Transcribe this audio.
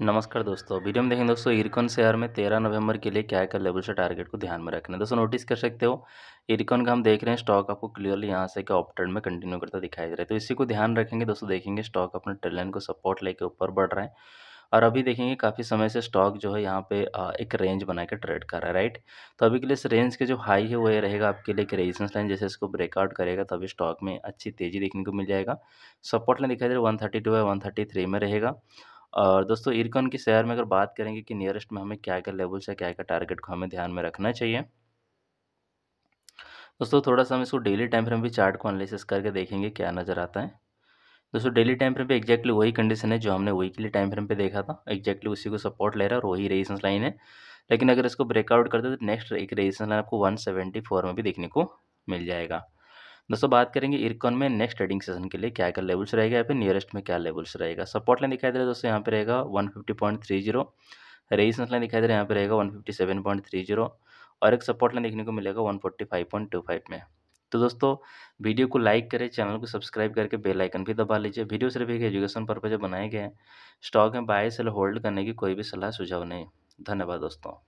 नमस्कार दोस्तों वीडियो में देखें दोस्तों इरकॉन शेयर में तेरह नवंबर के लिए क्या क्या लेवल से टारगेट को ध्यान में रखना है दोस्तों नोटिस कर सकते हो इरकॉन का हम देख रहे हैं स्टॉक आपको क्लियरली यहाँ से क्या ऑप्टर्न में कंटिन्यू करता दिखाई दे रहा है तो इसी को ध्यान रखेंगे दोस्तों देखेंगे स्टॉक अपने ट्रेलन को सपोर्ट लेके ऊपर बढ़ रहा है और अभी देखेंगे काफ़ी समय से स्टॉक जो है यहाँ पे एक रेंज बना के ट्रेड कर रहा है राइट तो अभी के लिए इस रेंज के जो हाई है वो ये रहेगा आपके लिए एक रेजिस्टेंस लाइन जैसे इसको ब्रेकआउट करेगा तभी स्टॉक में अच्छी तेज़ी देखने को मिल जाएगा सपोर्ट लाइन दिखाई दे रहा है वन थर्टी टू है वन थर्टी थ्री में रहेगा और दोस्तों इरकॉन के शेयर में अगर बात करेंगे कि नियरेस्ट में हमें क्या क्या लेवल्स है क्या क्या टारगेट को हमें ध्यान में रखना चाहिए दोस्तों थोड़ा सा हम इसको डेली टाइम फ्रेम भी चार्ट को एनालिसिस करके देखेंगे क्या नज़र आता है दोस्तों डेली टाइम फ्रेम पे एक्जैक्टली वही कंडीशन है जो हमने वीकली टाइम फ्रेम पे देखा था एक्जैक्टली उसी को सपोर्ट ले रहा है और वही रेजिस्टेंस लाइन है लेकिन अगर इसको ब्रेकआउट करते तो नेक्स्ट एक रेजिस्टेंस लाइन आपको 174 में भी देखने को मिल जाएगा दोस्तों बात करेंगे इरकॉन में नेक्स्ट ट्रेडिंग सेशन के लिए क्या क्या लेवल्स रहेगा या फिर नियरेस्ट में क्या लेवल्स रहेगा सपोर्ट लाइन दिखाई दे रहा है दोस्तों यहाँ पे रहेगा one fifty point three zero resistance line दिखाई दे रहा है यहाँ पे रहेगा one fifty seven point three zero और एक सपोर्ट लाइन देखने को मिलेगा one forty five point two five में तो दोस्तों वीडियो को लाइक करें चैनल को सब्सक्राइब करके बेल आइकन भी दबा लीजिए वीडियो सिर्फ एक एजुकेशन पर्पज बनाए गए हैं स्टॉक में बाय सेल होल्ड करने की कोई भी सलाह सुझाव नहीं धन्यवाद दोस्तों